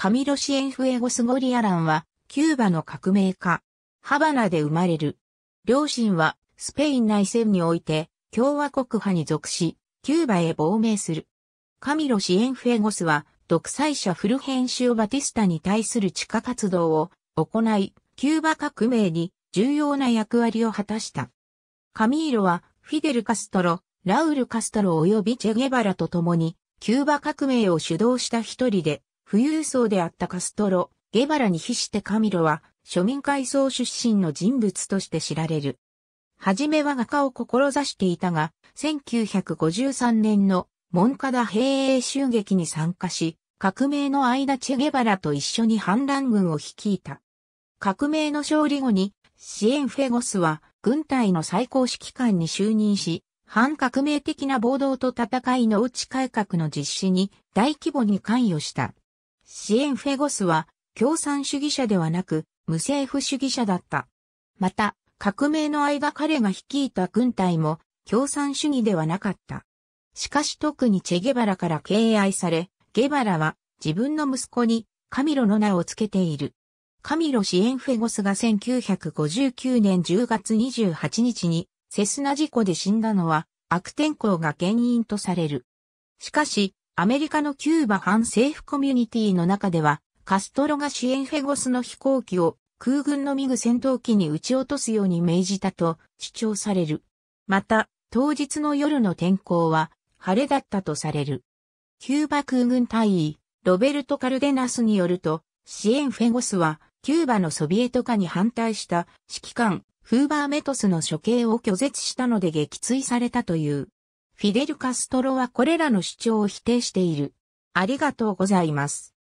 カミロシエンフエゴス・ゴリアランは、キューバの革命家。ハバナで生まれる。両親は、スペイン内戦において、共和国派に属し、キューバへ亡命する。カミロ・シエンフエゴスは、独裁者フルヘンシオ・バティスタに対する地下活動を行い、キューバ革命に重要な役割を果たした。カミーロは、フィデル・カストロ、ラウル・カストロ及びチェゲバラと共に、キューバ革命を主導した一人で、富裕層であったカストロ、ゲバラに比してカミロは庶民階層出身の人物として知られる。はじめは画家を志していたが、1953年のモンカダ兵営襲撃に参加し、革命の間チェゲバラと一緒に反乱軍を率いた。革命の勝利後に、シエンフェゴスは軍隊の最高指揮官に就任し、反革命的な暴動と戦いの内改革の実施に大規模に関与した。シエンフェゴスは共産主義者ではなく無政府主義者だった。また、革命の間彼が率いた軍隊も共産主義ではなかった。しかし特にチェゲバラから敬愛され、ゲバラは自分の息子にカミロの名を付けている。カミロ・シエンフェゴスが1959年10月28日にセスナ事故で死んだのは悪天候が原因とされる。しかし、アメリカのキューバ反政府コミュニティの中では、カストロがシエンフェゴスの飛行機を空軍のミグ戦闘機に撃ち落とすように命じたと主張される。また、当日の夜の天候は晴れだったとされる。キューバ空軍大尉、ロベルト・カルデナスによると、シエンフェゴスは、キューバのソビエト化に反対した指揮官、フーバー・メトスの処刑を拒絶したので撃墜されたという。フィデル・カストロはこれらの主張を否定している。ありがとうございます。